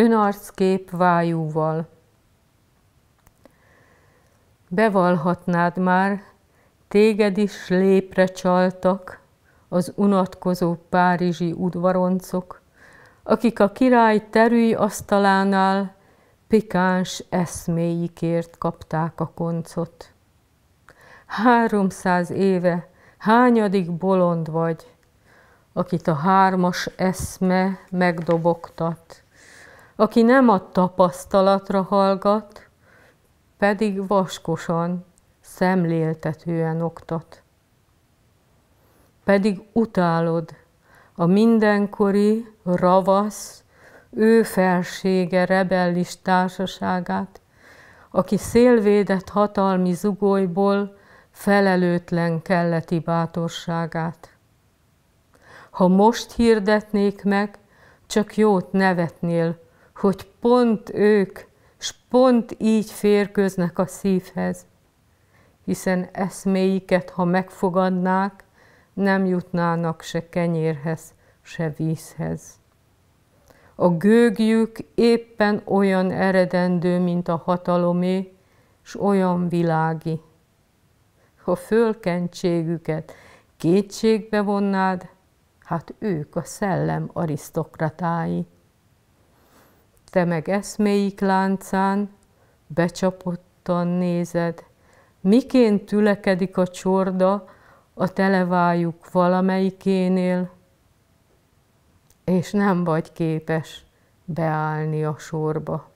önarckép vájúval. Bevalhatnád már, téged is lépre csaltak az unatkozó párizsi udvaroncok, akik a király terüly asztalánál pikáns eszméikért kapták a koncot. Háromszáz éve hányadik bolond vagy, akit a hármas eszme megdobogtat, aki nem a tapasztalatra hallgat, pedig vaskosan, szemléltetően oktat. Pedig utálod a mindenkori ravasz, ő felsége rebellis társaságát, aki szélvédett hatalmi zugolyból felelőtlen kelleti bátorságát. Ha most hirdetnék meg, csak jót nevetnél hogy pont ők, s pont így férköznek a szívhez, hiszen eszméiket, ha megfogadnák, nem jutnának se kenyérhez, se vízhez. A gőgjük éppen olyan eredendő, mint a hatalomé, s olyan világi. Ha fölkentségüket kétségbe vonnád, hát ők a szellem arisztokratái te meg eszméik láncán becsapottan nézed, miként tülekedik a csorda a televájuk valamelyikénél, és nem vagy képes beállni a sorba.